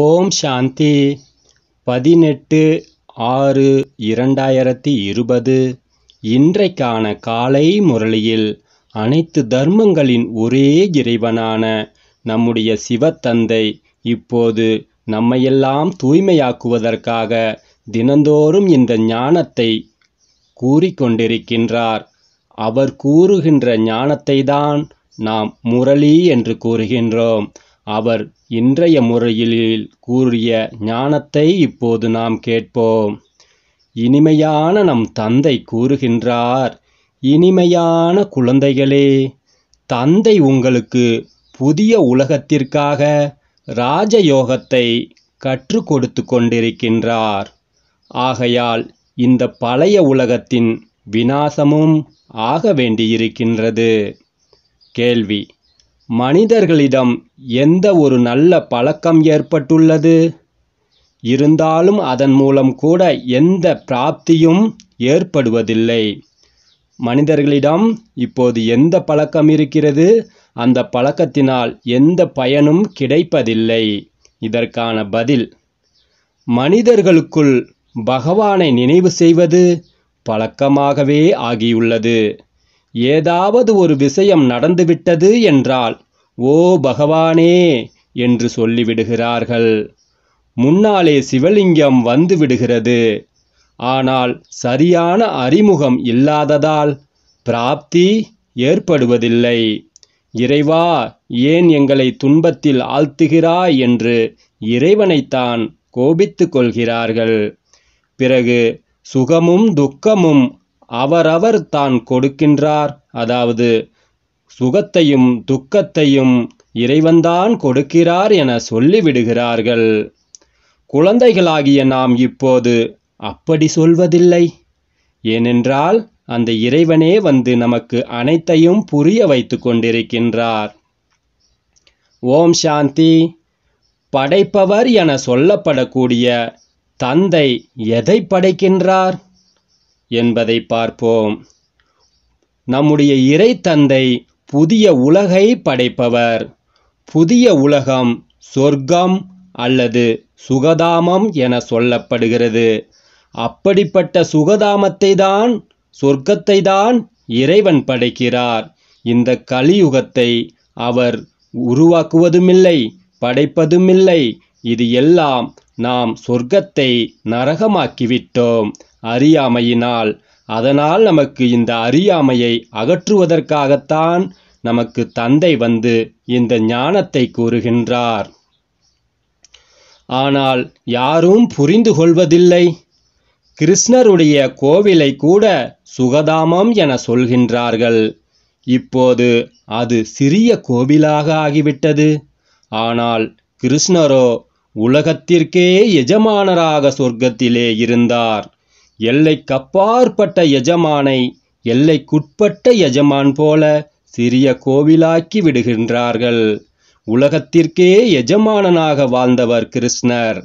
ஓம் சாந்தி பதினெட்டு ஆறு இரண்டாயிரத்தி இருபது இன்றைக்கான காலை முரளியில் அனைத்து தர்மங்களின் ஒரே இறைவனான நம்முடைய சிவத்தந்தை இப்போது நம்மையெல்லாம் தூய்மையாக்குவதற்காக தினந்தோறும் இந்த ஞானத்தை கூறிக்கொண்டிருக்கின்றார் அவர் கூறுகின்ற ஞானத்தை தான் நாம் முரளி என்று கூறுகின்றோம் அவர் இன்றைய முறையில் கூறிய ஞானத்தை இப்போது நாம் கேட்போம் இனிமையான நம் தந்தை கூறுகின்றார் இனிமையான குழந்தைகளே தந்தை உங்களுக்கு புதிய உலகத்திற்காக ராஜயோகத்தை கற்று கொடுத்து கொண்டிருக்கின்றார் ஆகையால் இந்த பழைய உலகத்தின் வினாசமும் ஆக வேண்டியிருக்கின்றது கேள்வி மனிதர்களிடம் எந்த ஒரு நல்ல பழக்கம் ஏற்பட்டுள்ளது இருந்தாலும் அதன் மூலம் கூட எந்த பிராப்தியும் ஏற்படுவதில்லை மனிதர்களிடம் இப்போது எந்த பழக்கம் இருக்கிறது அந்த பழக்கத்தினால் எந்த பயனும் கிடைப்பதில்லை இதற்கான பதில் மனிதர்களுக்குள் பகவானை நினைவு செய்வது பழக்கமாகவே ஆகியுள்ளது ஏதாவது ஒரு விஷயம் நடந்துவிட்டது என்றால் ஓ பகவானே என்று சொல்லிவிடுகிறார்கள் முன்னாலே சிவலிங்கம் வந்து விடுகிறது ஆனால் சரியான அறிமுகம் இல்லாததால் பிராப்தி ஏற்படுவதில்லை இறைவா ஏன் எங்களை துன்பத்தில் ஆழ்த்துகிறாய் என்று இறைவனைத்தான் கோபித்து கொள்கிறார்கள் பிறகு சுகமும் துக்கமும் அவரவர் தான் கொடுக்கின்றார் அதாவது சுகத்தையும் துக்கத்தையும் இறைவன்தான் கொடுக்கிறார் என சொல்லிவிடுகிறார்கள் குழந்தைகளாகிய நாம் இப்போது அப்படி சொல்வதில்லை ஏனென்றால் அந்த இறைவனே வந்து நமக்கு அனைத்தையும் புரிய வைத்து கொண்டிருக்கின்றார் ஓம் சாந்தி படைப்பவர் என சொல்லப்படக்கூடிய தந்தை எதை படைக்கின்றார் என்பதை பார்ப்போம் நம்முடைய இறை தந்தை புதிய உலகை படைப்பவர் புதிய உலகம் சொர்க்கம் அல்லது சுகதாமம் என சொல்லப்படுகிறது அப்படிப்பட்ட சுகதாமத்தை தான் சொர்க்கத்தை தான் இறைவன் படைக்கிறார் இந்த கலியுகத்தை அவர் உருவாக்குவதுமில்லை படைப்பதுமில்லை இது எல்லாம் நாம் சொர்க்கத்தை நரகமாக்கிவிட்டோம் அறியாமையினால் அதனால் நமக்கு இந்த அறியாமையை அகற்றுவதற்காகத்தான் நமக்கு தந்தை வந்து இந்த ஞானத்தை கூறுகின்றார் ஆனால் யாரும் புரிந்து கொள்வதில்லை கிருஷ்ணருடைய கோவிலை கூட சுகதாமம் என சொல்கின்றார்கள் இப்போது அது சிறிய கோவிலாக ஆகிவிட்டது ஆனால் கிருஷ்ணரோ உலகத்திற்கே எஜமானராக சொர்க்கத்திலே இருந்தார் எல்லைக்கப்பாற்பட்ட எஜமானை எல்லைக்குட்பட்ட எஜமான் போல சிறிய கோவிலாக்கி விடுகின்றார்கள் உலகத்திற்கே எஜமானனாக வாழ்ந்தவர் கிருஷ்ணர்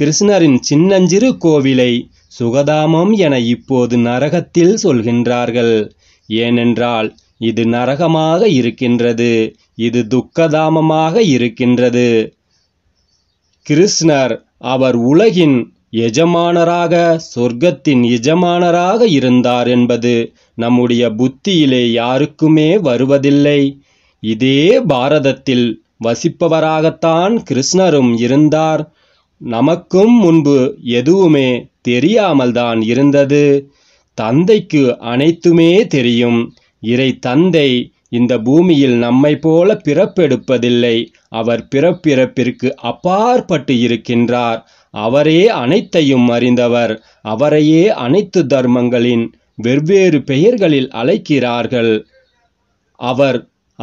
கிருஷ்ணரின் சின்னஞ்சிறு கோவிலை சுகதாமம் என இப்போது நரகத்தில் சொல்கின்றார்கள் ஏனென்றால் இது நரகமாக இருக்கின்றது இது துக்கதாமமாக இருக்கின்றது கிருஷ்ணர் அவர் உலகின் எஜமானராக சொர்க்கத்தின் எஜமானராக இருந்தார் என்பது நம்முடைய புத்தியிலே யாருக்குமே வருவதில்லை இதே பாரதத்தில் வசிப்பவராகத்தான் கிருஷ்ணரும் இருந்தார் நமக்கும் முன்பு எதுவுமே தெரியாமல்தான் இருந்தது தந்தைக்கு அனைத்துமே தெரியும் இறை தந்தை இந்த பூமியில் நம்மை போல பிறப்பெடுப்பதில்லை அவர் பிறப்பிறப்பிற்கு அப்பாற்பட்டு இருக்கின்றார் அவரே அனைத்தையும் அறிந்தவர் அவரையே அனைத்து தர்மங்களின் வெவ்வேறு பெயர்களில் அழைக்கிறார்கள் அவர்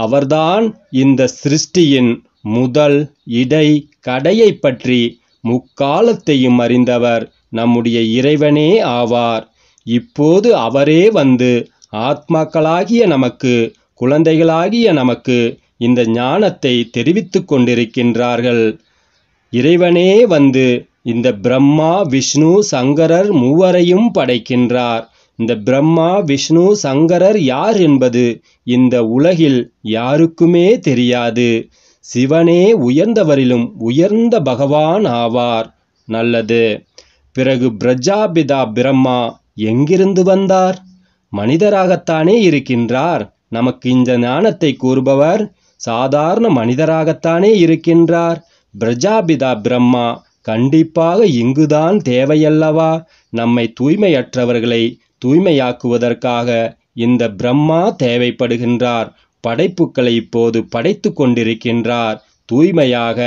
அவர்தான் இந்த சிருஷ்டியின் முதல் இடை கடையை பற்றி முக்காலத்தையும் அறிந்தவர் நம்முடைய இறைவனே ஆவார் இப்போது அவரே வந்து ஆத்மாக்களாகிய நமக்கு குழந்தைகளாகிய நமக்கு இந்த ஞானத்தை தெரிவித்து கொண்டிருக்கின்றார்கள் இறைவனே வந்து இந்த பிரம்மா விஷ்ணு சங்கரர் மூவரையும் படைக்கின்றார் இந்த பிரம்மா விஷ்ணு சங்கரர் யார் என்பது இந்த உலகில் யாருக்குமே தெரியாது சிவனே உயர்ந்தவரிலும் உயர்ந்த பகவான் ஆவார் நல்லது பிறகு பிரஜாபிதா பிரம்மா எங்கிருந்து வந்தார் மனிதராகத்தானே இருக்கின்றார் நமக்கு இந்த ஞானத்தை கூறுபவர் சாதாரண மனிதராகத்தானே இருக்கின்றார் பிரஜாபிதா பிரம்மா கண்டிப்பாக இங்குதான் தேவையல்லவா நம்மை தூய்மையற்றவர்களை தூய்மையாக்குவதற்காக இந்த பிரம்மா தேவைப்படுகின்றார் படைப்புக்களை இப்போது படைத்து கொண்டிருக்கின்றார் தூய்மையாக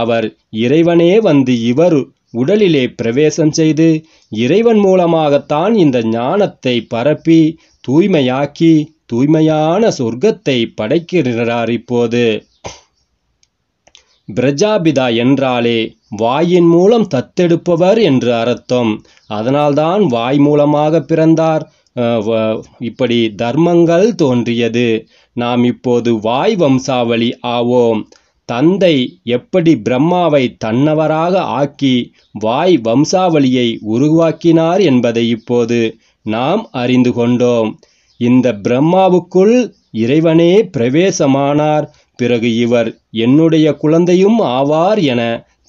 அவர் இறைவனே வந்து இவர் உடலிலே பிரவேசம் செய்து இறைவன் மூலமாகத்தான் இந்த ஞானத்தை பரப்பி தூய்மையாக்கி தூய்மையான சொர்க்கத்தை படைக்கிறார் இப்போது பிரஜாபிதா என்றாலே வாயின் மூலம் தத்தெடுப்பவர் என்று அர்த்தம் அதனால்தான் வாய் மூலமாக பிறந்தார் இப்படி தர்மங்கள் தோன்றியது நாம் இப்போது வாய் வம்சாவளி ஆவோம் தந்தை எப்படி பிரம்மாவை தன்னவராக ஆக்கி வாய் வம்சாவளியை உருவாக்கினார் என்பதை இப்போது நாம் அறிந்து கொண்டோம் இந்த பிரம்மாவுக்குள் இறைவனே பிரவேசமானார் பிறகு இவர் என்னுடைய குழந்தையும் ஆவார் என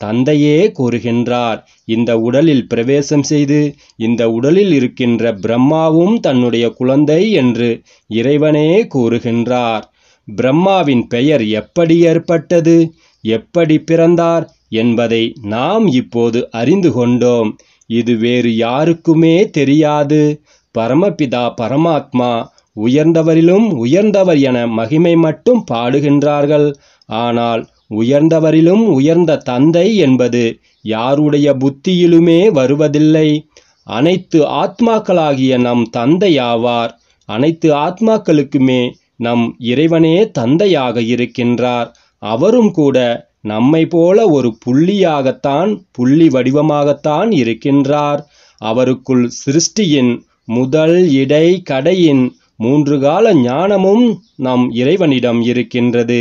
தந்தையே கூறுகின்றார் இந்த உடலில் பிரவேசம் செய்து இந்த உடலில் இருக்கின்ற பிரம்மாவும் தன்னுடைய குழந்தை என்று இறைவனே கூறுகின்றார் பிரம்மாவின் பெயர் எப்படி ஏற்பட்டது எப்படி பிறந்தார் என்பதை நாம் இப்போது அறிந்து கொண்டோம் இது வேறு யாருக்குமே தெரியாது பரமபிதா பரமாத்மா உயர்ந்தவரிலும் உயர்ந்தவர் என மகிமை மட்டும் பாடுகின்றார்கள் ஆனால் உயர்ந்தவரிலும் உயர்ந்த தந்தை என்பது யாருடைய புத்தியிலுமே வருவதில்லை அனைத்து ஆத்மாக்களாகிய நம் தந்தையாவார் அனைத்து ஆத்மாக்களுக்குமே நம் இறைவனே தந்தையாக இருக்கின்றார் அவரும் கூட நம்மை போல ஒரு புள்ளியாகத்தான் புள்ளி வடிவமாகத்தான் இருக்கின்றார் அவருக்குள் சிருஷ்டியின் முதல் இடை கடையின் மூன்று கால ஞானமும் நம் இறைவனிடம் இருக்கின்றது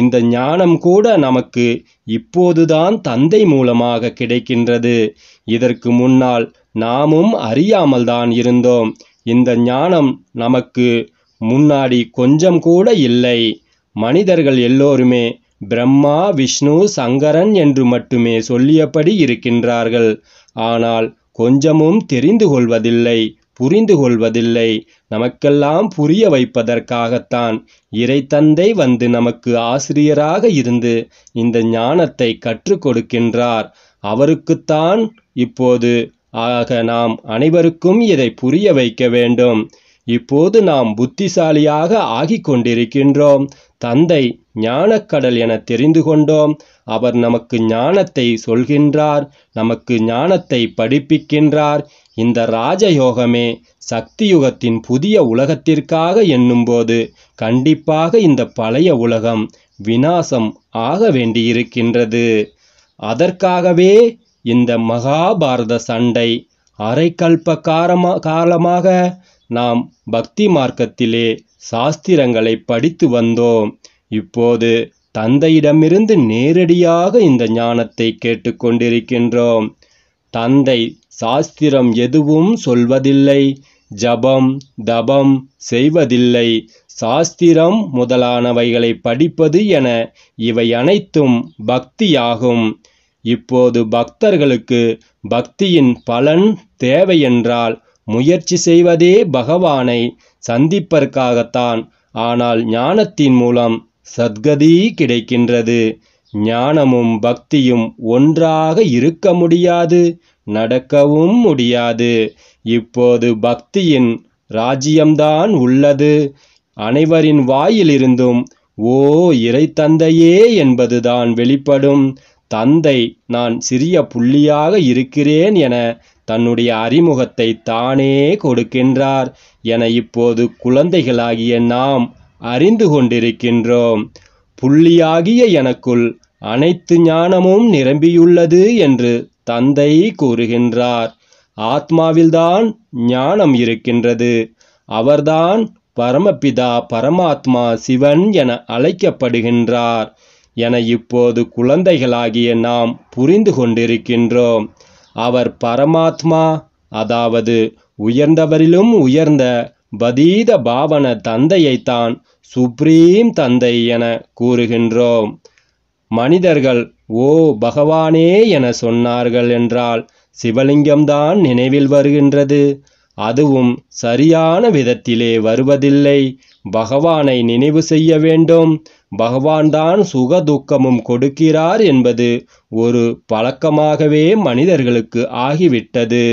இந்த ஞானம் கூட நமக்கு இப்போதுதான் தந்தை மூலமாக கிடைக்கின்றது இதற்கு முன்னால் நாமும் அறியாமல் தான் இருந்தோம் இந்த ஞானம் நமக்கு முன்னாடி கொஞ்சம் கூட இல்லை மனிதர்கள் எல்லோருமே பிரம்மா விஷ்ணு சங்கரன் என்று மட்டுமே சொல்லியபடி இருக்கின்றார்கள் ஆனால் கொஞ்சமும் தெரிந்து கொள்வதில்லை புரிந்து கொள்வதில்லை நமக்கெல்லாம் புரிய வைப்பதற்காகத்தான் இறை தந்தை வந்து நமக்கு ஆசிரியராக இருந்து இந்த ஞானத்தை கற்றுக் கொடுக்கின்றார் அவருக்குத்தான் இப்போது ஆக நாம் அனைவருக்கும் இதை புரிய வைக்க வேண்டும் இப்போது நாம் புத்திசாலியாக ஆகி கொண்டிருக்கின்றோம் தந்தை ஞானக்கடல் என தெரிந்து கொண்டோம் அவர் நமக்கு ஞானத்தை சொல்கின்றார் நமக்கு ஞானத்தை படிப்பிக்கின்றார் இந்த ராஜயோகமே சக்தியுகத்தின் புதிய உலகத்திற்காக எண்ணும்போது கண்டிப்பாக இந்த பழைய உலகம் வினாசம் ஆக வேண்டியிருக்கின்றது அதற்காகவே இந்த மகாபாரத சண்டை அரைக்கல்ப காரமா காலமாக நாம் பக்தி மார்க்கத்திலே சாஸ்திரங்களை படித்து வந்தோம் இப்போது தந்தையிடமிருந்து நேரடியாக இந்த ஞானத்தை கேட்டுக்கொண்டிருக்கின்றோம் தந்தை சாஸ்திரம் எதுவும் சொல்வதில்லை ஜபம் தபம் செய்வதில்லை சாஸ்திரம் முதலானவைகளை படிப்பது என இவை அனைத்தும் பக்தியாகும் இப்போது பக்தர்களுக்கு பக்தியின் பலன் தேவையென்றால் முயற்சி செய்வதே பகவானை சந்திப்பதற்காகத்தான் ஆனால் ஞானத்தின் மூலம் சத்கதி கிடைக்கின்றது ஞானமும் பக்தியும் ஒன்றாக இருக்க முடியாது நடக்கவும் முடியாது இப்போது பக்தியின் ராஜ்யம்தான் உள்ளது அனைவரின் வாயிலிருந்தும் ஓ இறை தந்தையே என்பதுதான் வெளிப்படும் தந்தை நான் சிறிய புள்ளியாக இருக்கிறேன் என தன்னுடைய அறிமுகத்தை தானே கொடுக்கின்றார் என இப்போது குழந்தைகளாகிய நாம் அறிந்து கொண்டிருக்கின்றோம் புள்ளியாகிய எனக்குள் அனைத்து ஞானமும் நிரம்பியுள்ளது என்று தந்தை கூறுகின்றார் ஆத்மாவில்தான் ஞானம் இருக்கின்றது அவர்தான் பரமபிதா பரமாத்மா சிவன் என அழைக்கப்படுகின்றார் என இப்போது குழந்தைகளாகிய நாம் புரிந்து கொண்டிருக்கின்றோம் அவர் பரமாத்மா அதாவது உயர்ந்தவரிலும் உயர்ந்த பதீத பாவன தந்தையைத்தான் சுப்ரீம் தந்தை என கூறுகின்றோம் மனிதர்கள் ஓ பகவானே என சொன்னார்கள் என்றால் சிவலிங்கம்தான் நினைவில் வருகின்றது அதுவும் சரியான விதத்திலே வருவதில்லை பகவானை நினைவு செய்ய வேண்டும் பகவான்தான் சுக துக்கமும் கொடுக்கிறார் என்பது ஒரு பழக்கமாகவே மனிதர்களுக்கு ஆகிவிட்டது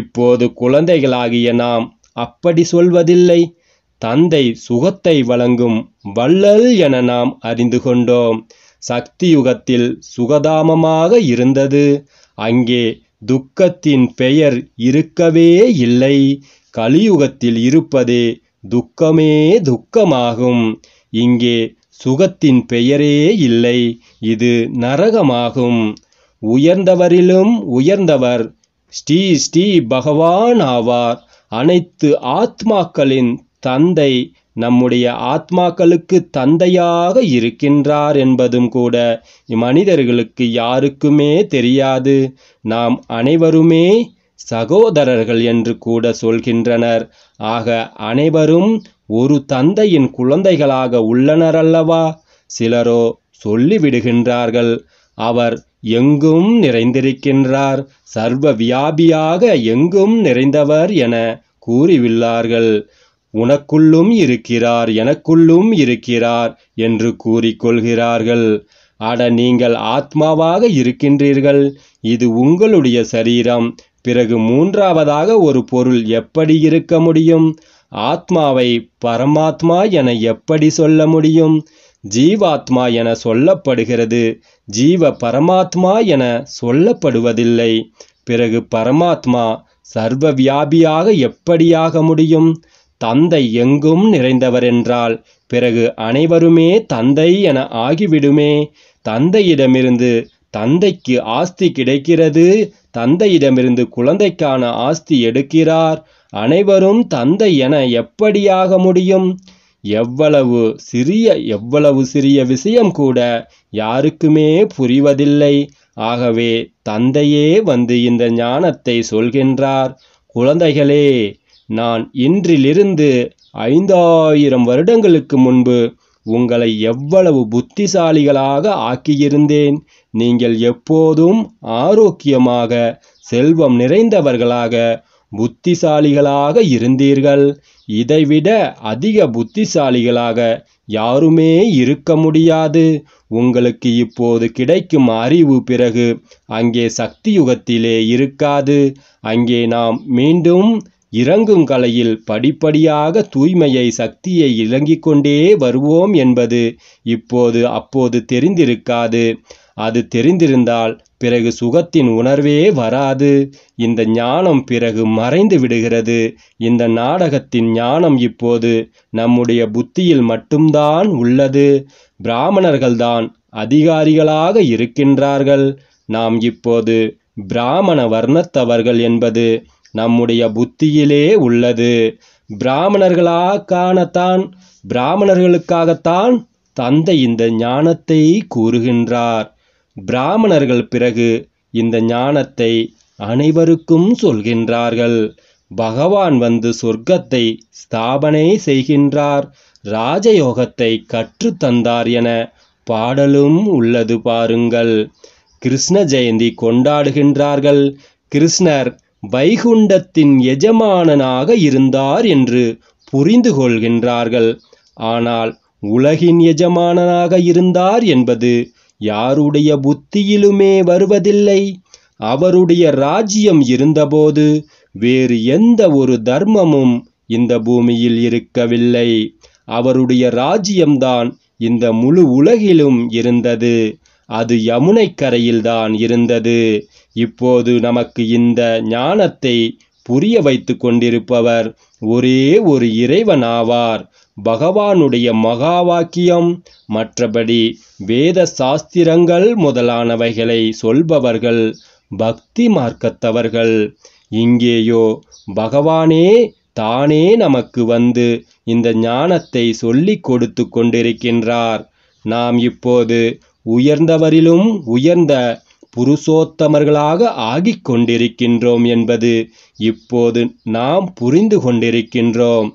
இப்போது குழந்தைகளாகிய நாம் அப்படி சொல்வதில்லை தந்தை சுகத்தை வழங்கும் வள்ளல் என நாம் அறிந்து கொண்டோம் சக்தி யுகத்தில் சுகதாமமாக இருந்தது அங்கே துக்கத்தின் பெயர் இருக்கவே இல்லை கலியுகத்தில் இருப்பதே துக்கமே துக்கமாகும் இங்கே சுகத்தின் பெயரே இல்லை இது நரகமாகும் உயர்ந்தவரிலும் உயர்ந்தவர் ஸ்ரீ ஸ்ரீ பகவான் ஆவார் அனைத்து ஆத்மாக்களின் தந்தை நம்முடைய ஆத்மாக்களுக்கு தந்தையாக இருக்கின்றார் என்பதும் கூட மனிதர்களுக்கு யாருக்குமே தெரியாது நாம் அனைவருமே சகோதரர்கள் என்று கூட சொல்கின்றனர் ஆக அனைவரும் ஒரு தந்தையின் குழந்தைகளாக உள்ளனர் அல்லவா சிலரோ சொல்லிவிடுகின்றார்கள் அவர் எங்கும் நிறைந்திருக்கின்றார் சர்வ வியாபியாக எங்கும் நிறைந்தவர் என கூறியுள்ளார்கள் உனக்குள்ளும் இருக்கிறார் எனக்குள்ளும் இருக்கிறார் என்று கூறிக்கொள்கிறார்கள் அட நீங்கள் ஆத்மாவாக இருக்கின்றீர்கள் இது உங்களுடைய சரீரம் பிறகு மூன்றாவதாக ஒரு பொருள் எப்படி இருக்க முடியும் ஆத்மாவை பரமாத்மா என எப்படி சொல்ல முடியும் ஜீவாத்மா என சொல்லப்படுகிறது ஜீவ பரமாத்மா என சொல்லப்படுவதில்லை பிறகு பரமாத்மா சர்வ வியாபியாக எப்படியாக முடியும் தந்தை எங்கும் நிறைந்தவர் என்றால் பிறகு அனைவருமே தந்தை என ஆகிவிடுமே தந்தையிடமிருந்து தந்தைக்கு ஆஸ்தி கிடைக்கிறது தந்தையிடமிருந்து குழந்தைக்கான ஆஸ்தி எடுக்கிறார் அனைவரும் தந்தை என எப்படியாக முடியும் எவ்வளவு சிறிய எவ்வளவு சிறிய விஷயம் கூட யாருக்குமே புரிவதில்லை ஆகவே தந்தையே வந்து இந்த ஞானத்தை சொல்கின்றார் குழந்தைகளே நான் இன்றிலிருந்து ஐந்தாயிரம் வருடங்களுக்கு முன்பு உங்களை எவ்வளவு புத்திசாலிகளாக ஆக்கியிருந்தேன் நீங்கள் எப்போதும் ஆரோக்கியமாக செல்வம் நிறைந்தவர்களாக புத்திசாலிகளாக இருந்தீர்கள் இதைவிட அதிக புத்திசாலிகளாக யாருமே இருக்க முடியாது உங்களுக்கு இப்போது கிடைக்கும் அறிவு பிறகு அங்கே சக்தி யுகத்திலே இருக்காது அங்கே நாம் மீண்டும் இறங்கும் கலையில் படிப்படியாக தூய்மையை சக்தியை இறங்கிக் கொண்டே வருவோம் என்பது இப்போது அப்போது தெரிந்திருக்காது அது தெரிந்திருந்தால் பிறகு சுகத்தின் உணர்வே வராது இந்த ஞானம் பிறகு மறைந்து விடுகிறது இந்த நாடகத்தின் ஞானம் இப்போது நம்முடைய புத்தியில் மட்டும்தான் உள்ளது பிராமணர்கள்தான் அதிகாரிகளாக இருக்கின்றார்கள் நாம் இப்போது பிராமண வர்ணத்தவர்கள் என்பது நம்முடைய புத்தியிலே உள்ளது பிராமணர்களாக காணத்தான் பிராமணர்களுக்காகத்தான் தந்தை இந்த ஞானத்தை கூறுகின்றார் பிராமணர்கள் பிறகு இந்த ஞானத்தை அனைவருக்கும் சொல்கின்றார்கள் பகவான் வந்து சொர்க்கத்தை ஸ்தாபனை செய்கின்றார் ராஜயோகத்தை கற்றுத்தந்தார் என பாடலும் உள்ளது பாருங்கள் கிருஷ்ண ஜெயந்தி கொண்டாடுகின்றார்கள் கிருஷ்ணர் வைகுண்டத்தின் எஜமானனாக இருந்தார் என்று புரிந்து கொள்கின்றார்கள் ஆனால் உலகின் எஜமானனாக இருந்தார் என்பது யாருடைய புத்தியிலுமே வருவதில்லை அவருடைய ராஜ்யம் இருந்தபோது வேறு எந்த ஒரு தர்மமும் இந்த பூமியில் இருக்கவில்லை அவருடைய ராஜ்யம்தான் இந்த முழு உலகிலும் இருந்தது அது யமுனைக்கரையில்தான் இருந்தது இப்போது நமக்கு இந்த ஞானத்தை புரிய வைத்து கொண்டிருப்பவர் ஒரே ஒரு இறைவன் ஆவார் பகவானுடைய மகா வாக்கியம் மற்றபடி வேத சாஸ்திரங்கள் முதலானவைகளை சொல்பவர்கள் பக்தி மார்க்கத்தவர்கள் இங்கேயோ பகவானே தானே நமக்கு வந்து இந்த ஞானத்தை சொல்லிக் கொடுத்து கொண்டிருக்கின்றார் நாம் இப்போது உயர்ந்தவரிலும் உயர்ந்த புருஷோத்தமர்களாக ஆகிக் கொண்டிருக்கின்றோம் என்பது இப்போது நாம் புரிந்து கொண்டிருக்கின்றோம்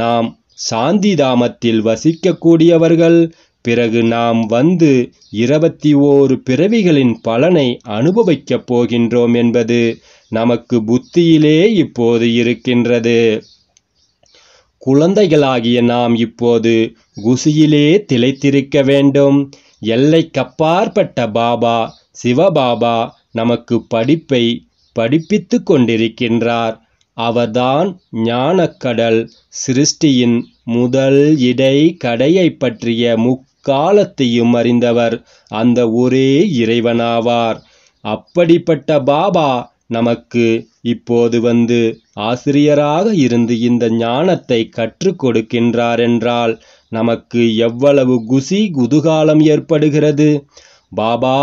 நாம் சாந்திதாமத்தில் வசிக்கக்கூடியவர்கள் பிறகு நாம் வந்து இருபத்தி ஓரு பிறவிகளின் பலனை அனுபவிக்கப் போகின்றோம் என்பது நமக்கு புத்தியிலே இப்போது இருக்கின்றது குழந்தைகளாகிய நாம் இப்போது குசியிலே திளைத்திருக்க வேண்டும் எல்லைக்கப்பாற்பட்ட பாபா சிவபாபா நமக்கு படிப்பை படிப்பித்து கொண்டிருக்கின்றார் அவர்தான் ஞானக்கடல் சிருஷ்டியின் முதல் இடை கடையை பற்றிய முக்காலத்தையும் அறிந்தவர் அந்த ஒரே இறைவனாவார் அப்படிப்பட்ட பாபா நமக்கு இப்போது வந்து ஆசிரியராக இருந்து இந்த ஞானத்தை கற்றுக் கொடுக்கின்றார் என்றால் நமக்கு எவ்வளவு குசி குதூகாலம் ஏற்படுகிறது பாபா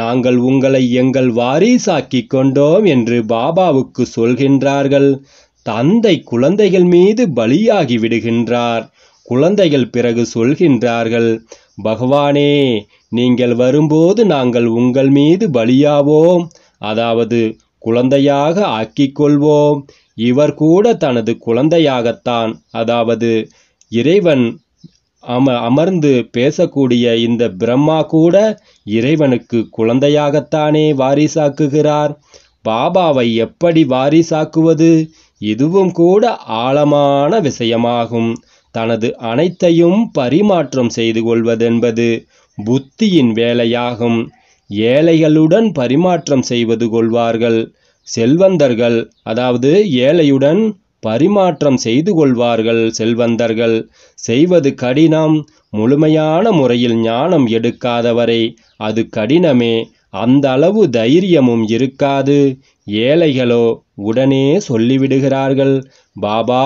நாங்கள் உங்களை எங்கள் வாரிசாக்கிக் கொண்டோம் என்று பாபாவுக்கு சொல்கின்றார்கள் தந்தை குழந்தைகள் மீது பலியாகி விடுகின்றார் குழந்தைகள் பிறகு சொல்கின்றார்கள் பகவானே நீங்கள் வரும்போது நாங்கள் உங்கள் மீது பலியாவோம் அதாவது குழந்தையாக கொள்வோம் இவர் கூட தனது குழந்தையாகத்தான் அதாவது இறைவன் அம அமர்ந்து பேசக்கூடிய இந்த பிரம்மா கூட இறைவனுக்கு குழந்தையாகத்தானே வாரிசாக்குகிறார் பாபாவை எப்படி வாரிசாக்குவது இதுவும் கூட ஆழமான விஷயமாகும் தனது அனைத்தையும் பரிமாற்றம் செய்து கொள்வதென்பது புத்தியின் வேலையாகும் ஏழைகளுடன் பரிமாற்றம் செய்வது கொள்வார்கள் செல்வந்தர்கள் அதாவது ஏழையுடன் பரிமாற்றம் செய்து கொள்வார்கள் செல்வந்தர்கள் செய்வது கடினம் முழுமையான முறையில் ஞானம் எடுக்காதவரை அது கடினமே அந்த அளவு தைரியமும் இருக்காது ஏழைகளோ உடனே சொல்லிவிடுகிறார்கள் பாபா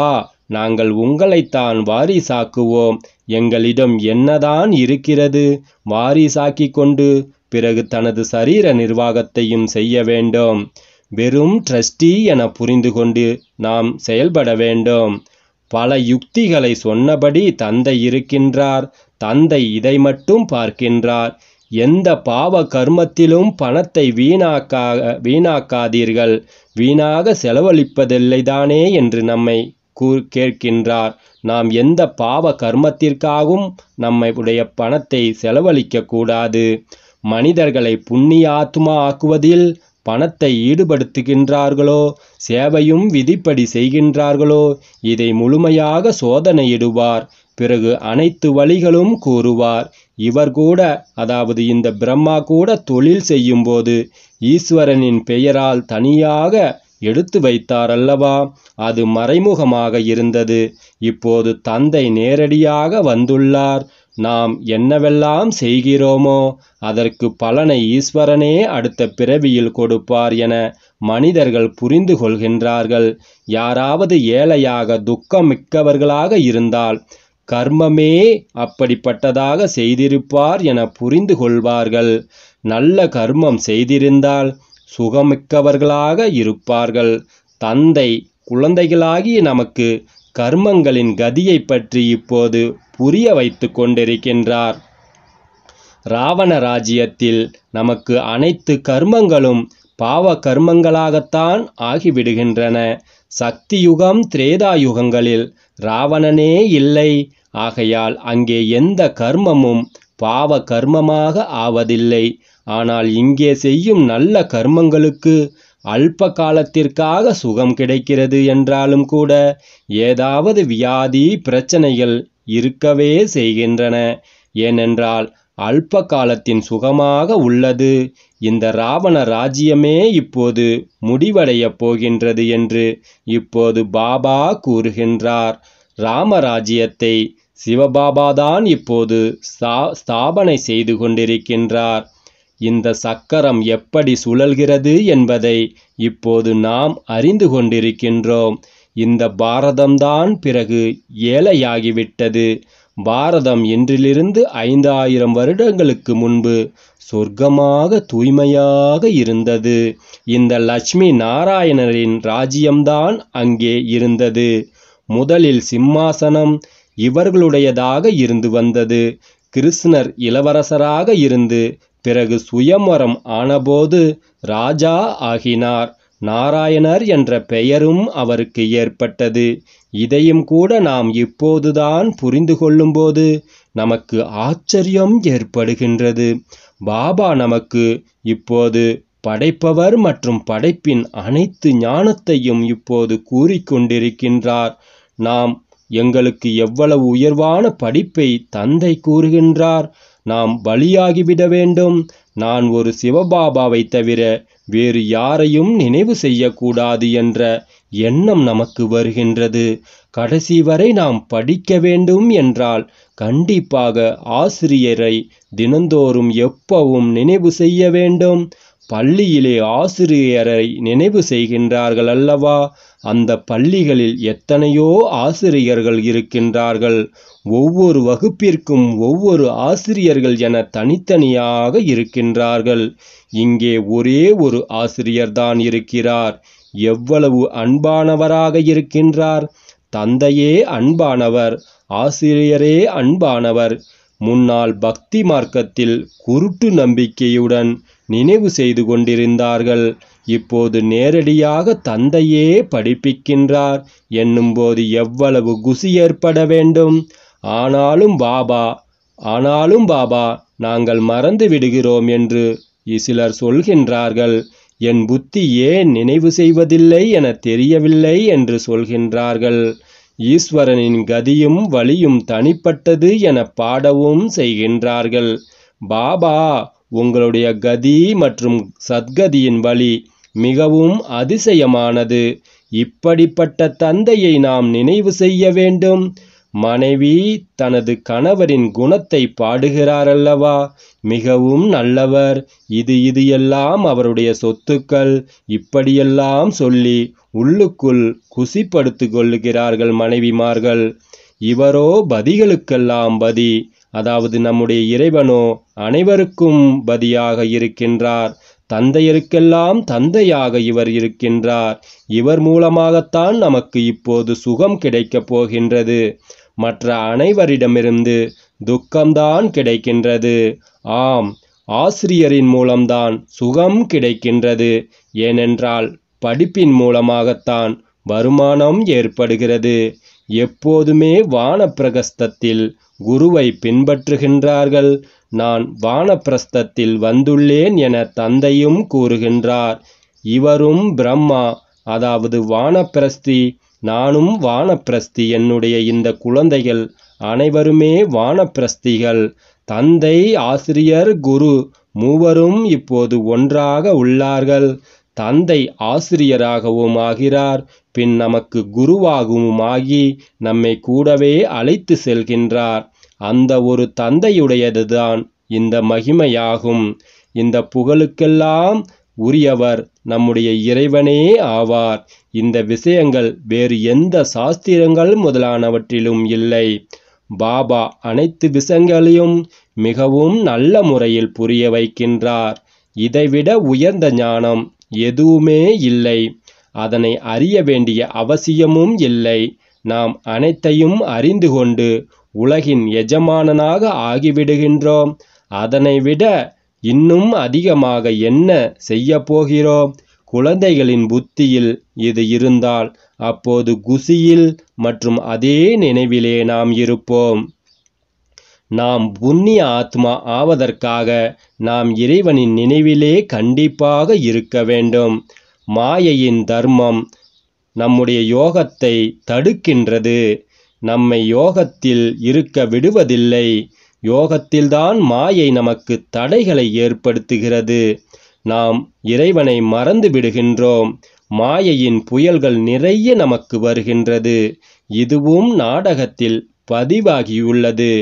நாங்கள் உங்களைத்தான் வாரிசாக்குவோம் எங்களிடம் என்னதான் இருக்கிறது வாரிசாக்கி கொண்டு பிறகு தனது சரீர நிர்வாகத்தையும் செய்ய வேண்டும் வெறும் ட்ரஸ்டி என புரிந்து கொண்டு நாம் செயல்பட வேண்டும் பல யுக்திகளை சொன்னபடி தந்தை இருக்கின்றார் தந்தை இதை மட்டும் பார்க்கின்றார் எந்த பாவ கர்மத்திலும் பணத்தை வீணாக்காக வீணாக்காதீர்கள் வீணாக செலவழிப்பதில்லைதானே என்று நம்மை கூ கேட்கின்றார் நாம் எந்த பாவ கர்மத்திற்காகவும் நம்முடைய பணத்தை செலவழிக்க கூடாது மனிதர்களை புண்ணிய ஆத்மா ஆக்குவதில் பணத்தை ஈடுபடுத்துகின்றார்களோ சேவையும் விதிப்படி செய்கின்றார்களோ இதை முழுமையாக சோதனையிடுவார் பிறகு அனைத்து வழிகளும் கூறுவார் இவர் கூட அதாவது இந்த பிரம்மா கூட தொழில் செய்யும்போது ஈஸ்வரனின் பெயரால் தனியாக எடுத்து வைத்தார் அல்லவா அது மறைமுகமாக இருந்தது இப்போது தந்தை நேரடியாக வந்துள்ளார் நாம் என்னவெல்லாம் செய்கிறோமோ அதற்கு பலனை ஈஸ்வரனே அடுத்த பிறவியில் கொடுப்பார் என மனிதர்கள் புரிந்து கொள்கின்றார்கள் யாராவது ஏழையாக துக்கம் மிக்கவர்களாக இருந்தால் கர்மமே அப்படிப்பட்டதாக செய்திருப்பார் என புரிந்து கொள்வார்கள் நல்ல கர்மம் செய்திருந்தால் சுகமிக்கவர்களாக இருப்பார்கள் தந்தை குழந்தைகளாகிய நமக்கு கர்மங்களின் கதியை பற்றி இப்போது புரிய வைத்து கொண்டிருக்கின்றார் ராவண ராஜ்யத்தில் நமக்கு அனைத்து கர்மங்களும் பாவ கர்மங்களாகத்தான் ஆகிவிடுகின்றன சக்தி யுகம் திரேதா யுகங்களில் ராவணனே இல்லை ஆகையால் அங்கே எந்த கர்மமும் பாவ கர்மமாக ஆவதில்லை ஆனால் இங்கே செய்யும் நல்ல கர்மங்களுக்கு அல்ப காலத்திற்காக சுகம் கிடைக்கிறது என்றாலும் கூட ஏதாவது வியாதி பிரச்சனைகள் இருக்கவே செய்கின்றன ஏனென்றால் அல்ப காலத்தின் சுகமாக உள்ளது இந்த ராவண ராஜ்யமே இப்போது முடிவடையப் போகின்றது என்று இப்போது பாபா கூறுகின்றார் ராமராஜ்யத்தை சிவபாபாதான் இப்போது ஸ்தாபனை செய்து கொண்டிருக்கின்றார் இந்த சக்கரம் எப்படி சுழல்கிறது என்பதை இப்போது நாம் அறிந்து கொண்டிருக்கின்றோம் இந்த பாரதம்தான் பிறகு ஏழையாகிவிட்டது பாரதம் இன்றிலிருந்து ஐந்தாயிரம் வருடங்களுக்கு முன்பு சொர்க்கமாக தூய்மையாக இருந்தது இந்த லட்சுமி நாராயணரின் ராஜ்யம்தான் அங்கே இருந்தது முதலில் சிம்மாசனம் இவர்களுடையதாக இருந்து வந்தது கிருஷ்ணர் இளவரசராக இருந்து பிறகு சுயமரம் ஆனபோது ராஜா ஆகினார் நாராயணர் என்ற பெயரும் அவருக்கு ஏற்பட்டது இதையும் கூட நாம் இப்போதுதான் புரிந்து கொள்ளும்போது நமக்கு ஆச்சரியம் ஏற்படுகின்றது பாபா நமக்கு இப்போது படைப்பவர் மற்றும் படைப்பின் அனைத்து ஞானத்தையும் இப்போது கூறிக்கொண்டிருக்கின்றார் நாம் எங்களுக்கு எவ்வளவு உயர்வான படிப்பை தந்தை கூறுகின்றார் நாம் பலியாகிவிட வேண்டும் நான் ஒரு சிவபாபாவை தவிர வேறு யாரையும் நினைவு செய்யக்கூடாது என்ற எண்ணம் நமக்கு வருகின்றது கடைசி வரை நாம் படிக்க வேண்டும் என்றால் கண்டிப்பாக ஆசிரியரை தினந்தோறும் எப்பவும் நினைவு செய்ய வேண்டும் பள்ளியிலே ஆசிரியரை நினைவு செய்கின்றார்கள் அல்லவா அந்த பள்ளிகளில் எத்தனையோ ஆசிரியர்கள் இருக்கின்றார்கள் ஒவ்வொரு வகுப்பிற்கும் ஒவ்வொரு ஆசிரியர்கள் என தனித்தனியாக இருக்கின்றார்கள் இங்கே ஒரே ஒரு ஆசிரியர்தான் இருக்கிறார் எவ்வளவு அன்பானவராக இருக்கின்றார் தந்தையே அன்பானவர் ஆசிரியரே அன்பானவர் முன்னால் பக்தி மார்க்கத்தில் குருட்டு நம்பிக்கையுடன் நினைவு செய்து கொண்டிருந்தார்கள் இப்போது நேரடியாக தந்தையே படிப்பிக்கின்றார் என்னும்போது எவ்வளவு குசி ஏற்பட வேண்டும் ஆனாலும் பாபா ஆனாலும் பாபா நாங்கள் மறந்து விடுகிறோம் என்று சிலர் சொல்கின்றார்கள் என் புத்தி ஏன் நினைவு செய்வதில்லை என தெரியவில்லை என்று சொல்கின்றார்கள் ஈஸ்வரனின் கதியும் வழியும் தனிப்பட்டது என பாடவும் செய்கின்றார்கள் பாபா உங்களுடைய கதி மற்றும் சத்கதியின் வழி மிகவும் அதிசயமானது இப்படிப்பட்ட தந்தையை நாம் நினைவு செய்ய வேண்டும் மனைவி தனது கணவரின் குணத்தை பாடுகிறார் அல்லவா மிகவும் நல்லவர் இது இது எல்லாம் அவருடைய சொத்துக்கள் இப்படியெல்லாம் சொல்லி உள்ளுக்குள் குசிப்படுத்து கொள்ளுகிறார்கள் மனைவிமார்கள் இவரோ பதிகளுக்கெல்லாம் பதி அதாவது நம்முடைய இறைவனோ அனைவருக்கும் பதியாக இருக்கின்றார் தந்தையருக்கெல்லாம் தந்தையாக இவர் இருக்கின்றார் இவர் மூலமாகத்தான் நமக்கு இப்போது சுகம் கிடைக்கப் போகின்றது மற்ற அனைவரிடமிருந்து துக்கம்தான் கிடைக்கின்றது ஆம் ஆசிரியரின் மூலம்தான் சுகம் கிடைக்கின்றது ஏனென்றால் படிப்பின் மூலமாகத்தான் வருமானம் ஏற்படுகிறது எப்போதுமே வானப்பிரகஸ்தத்தில் குருவை பின்பற்றுகின்றார்கள் நான் வானப்பிரஸ்தத்தில் வந்துள்ளேன் என தந்தையும் கூறுகின்றார் இவரும் பிரம்மா அதாவது வானப்பிரஸ்தி நானும் வானப்பிரஸ்தி என்னுடைய இந்த குழந்தைகள் அனைவருமே வானப்பிரஸ்திகள் தந்தை ஆசிரியர் குரு மூவரும் இப்போது ஒன்றாக உள்ளார்கள் தந்தை ஆசிரியராகவும் ஆகிறார் பின் நமக்கு குருவாகவும் ஆகி நம்மை கூடவே அழைத்து செல்கின்றார் அந்த ஒரு தந்தையுடையதுதான் இந்த மகிமையாகும் இந்த புகழுக்கெல்லாம் உரியவர் நம்முடைய இறைவனே ஆவார் இந்த விஷயங்கள் வேறு எந்த சாஸ்திரங்கள் முதலானவற்றிலும் இல்லை பாபா அனைத்து விஷயங்களையும் மிகவும் நல்ல முறையில் புரிய வைக்கின்றார் இதைவிட உயர்ந்த ஞானம் எதுவுமே இல்லை அதனை அறிய வேண்டிய அவசியமும் இல்லை நாம் அனைத்தையும் அறிந்து கொண்டு உலகின் எஜமானனாக ஆகிவிடுகின்றோம் அதனை விட இன்னும் அதிகமாக என்ன செய்ய போகிறோம் குழந்தைகளின் புத்தியில் இது இருந்தால் அப்போது குசியில் மற்றும் அதே நினைவிலே நாம் இருப்போம் நாம் புண்ணிய ஆத்மா ஆவதற்காக நாம் இறைவனின் நினைவிலே கண்டிப்பாக இருக்க வேண்டும் மாயையின் தர்மம் நம்முடைய யோகத்தை தடுக்கின்றது நம்மை யோகத்தில் இருக்க விடுவதில்லை யோகத்தில்தான் மாயை நமக்கு தடைகளை ஏற்படுத்துகிறது நாம் இறைவனை மறந்து விடுகின்றோம் மாயையின் புயல்கள் நிறைய நமக்கு வருகின்றது இதுவும் நாடகத்தில் பதிவாகியுள்ளது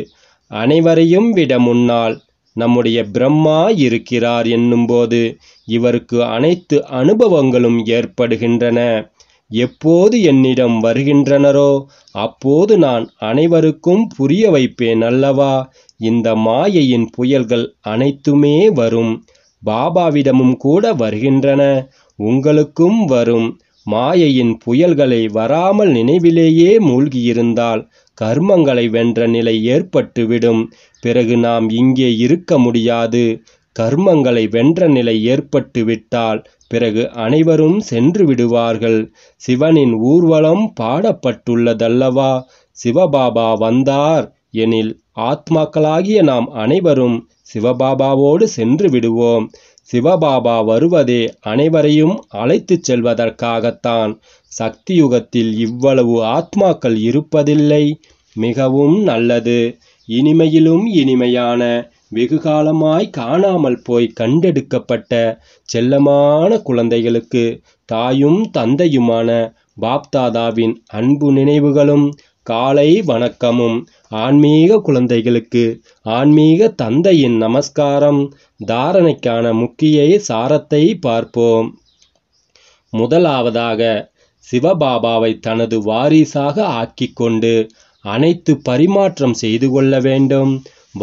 அனைவரையும் விட முன்னால் நம்முடைய பிரம்மா இருக்கிறார் என்னும்போது இவருக்கு அனைத்து அனுபவங்களும் ஏற்படுகின்றன எப்போது என்னிடம் வருகின்றனரோ அப்போது நான் அனைவருக்கும் புரிய வைப்பேன் அல்லவா இந்த மாயையின் புயல்கள் அனைத்துமே வரும் பாபாவிடமும் கூட வருகின்றன உங்களுக்கும் வரும் மாயையின் புயல்களை வராமல் நினைவிலேயே மூழ்கியிருந்தால் கர்மங்களை வென்ற நிலை ஏற்பட்டுவிடும் பிறகு நாம் இங்கே இருக்க முடியாது கர்மங்களை வென்ற நிலை ஏற்பட்டுவிட்டால் பிறகு அனைவரும் சென்று விடுவார்கள் சிவனின் ஊர்வலம் பாடப்பட்டுள்ளதல்லவா சிவபாபா வந்தார் எனில் ஆத்மாக்களாகிய நாம் அனைவரும் சிவபாபாவோடு சென்று விடுவோம் சிவபாபா வருவதே அனைவரையும் அழைத்துச் செல்வதற்காகத்தான் சக்தி யுகத்தில் இவ்வளவு ஆத்மாக்கள் இருப்பதில்லை மிகவும் நல்லது இனிமையிலும் இனிமையான வெகு காலமாய் காணாமல் போய் கண்டெடுக்கப்பட்ட செல்லமான குழந்தைகளுக்கு தாயும் தந்தையுமான பாப்தாதாவின் அன்பு நினைவுகளும் காலை வணக்கமும் ஆன்மீக குழந்தைகளுக்கு ஆன்மீக தந்தையின் நமஸ்காரம் தாரணைக்கான முக்கிய சாரத்தை பார்ப்போம் முதலாவதாக சிவபாபாவை தனது வாரிசாக ஆக்கிக்கொண்டு அனைத்து பரிமாற்றம் செய்து கொள்ள வேண்டும்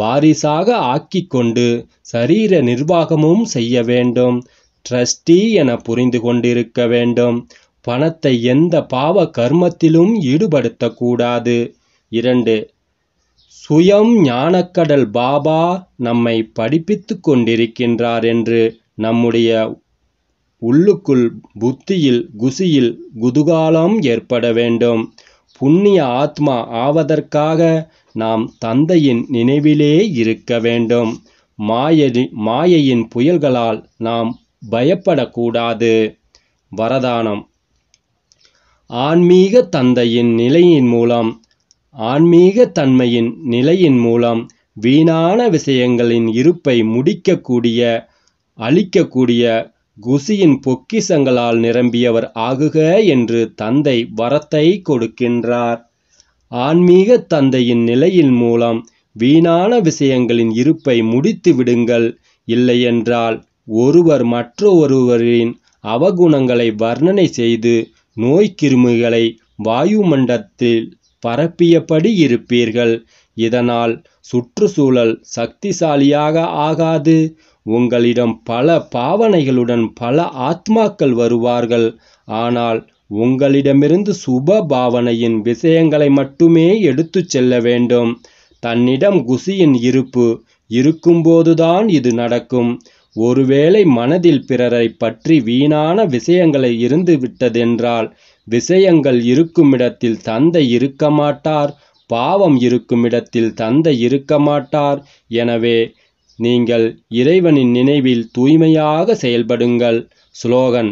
வாரிசாக ஆக்கி கொண்டு சரீர நிர்வாகமும் செய்ய வேண்டும் ட்ரஸ்டி என புரிந்து கொண்டிருக்க வேண்டும் பணத்தை எந்த பாவ கர்மத்திலும் ஈடுபடுத்தக்கூடாது இரண்டு சுயம் ஞானக்கடல் பாபா நம்மை படிப்பித்து கொண்டிருக்கின்றார் என்று நம்முடைய உள்ளுக்குள் புத்தியில் குசியில் குதூகாலம் ஏற்பட வேண்டும் புண்ணிய ஆத்மா ஆவதற்காக நாம் தந்தையின் நினைவிலே இருக்க வேண்டும் மாயதி மாயையின் புயல்களால் நாம் பயப்படக்கூடாது வரதானம் ஆன்மீக தந்தையின் நிலையின் மூலம் ஆன்மீக தன்மையின் நிலையின் மூலம் வீணான விஷயங்களின் இருப்பை முடிக்கக்கூடிய அழிக்கக்கூடிய குசியின் பொக்கிசங்களால் நிரம்பியவர் ஆகுக என்று தந்தை வரத்தை கொடுக்கின்றார் ஆன்மீக தந்தையின் நிலையின் மூலம் வீணான விஷயங்களின் இருப்பை முடித்து விடுங்கள் இல்லையென்றால் ஒருவர் மற்றொருவரின் அவகுணங்களை வர்ணனை செய்து நோய்க்கிருமிகளை வாயுமண்டத்தில் பரப்பியபடி இருப்பீர்கள் இதனால் சுற்றுச்சூழல் சக்திசாலியாக ஆகாது உங்களிடம் பல பாவனைகளுடன் பல ஆத்மாக்கள் வருவார்கள் ஆனால் உங்களிடமிருந்து சுப பாவனையின் விஷயங்களை மட்டுமே எடுத்து செல்ல வேண்டும் தன்னிடம் குசியின் இருப்பு இருக்கும்போதுதான் இது நடக்கும் ஒருவேளை மனதில் பிறரை பற்றி வீணான விஷயங்களை இருந்து விட்டதென்றால் விஷயங்கள் இருக்குமிடத்தில் தந்தை இருக்க மாட்டார் பாவம் இருக்குமிடத்தில் தந்தை இருக்க மாட்டார் எனவே நீங்கள் இறைவனின் நினைவில் தூய்மையாக செயல்படுங்கள் ஸ்லோகன்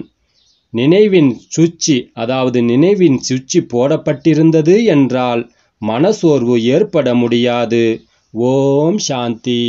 நினைவின் சுச்சி அதாவது நினைவின் சுச்சி போடப்பட்டிருந்தது என்றால் மனசோர்வு ஏற்பட முடியாது ஓம் சாந்தி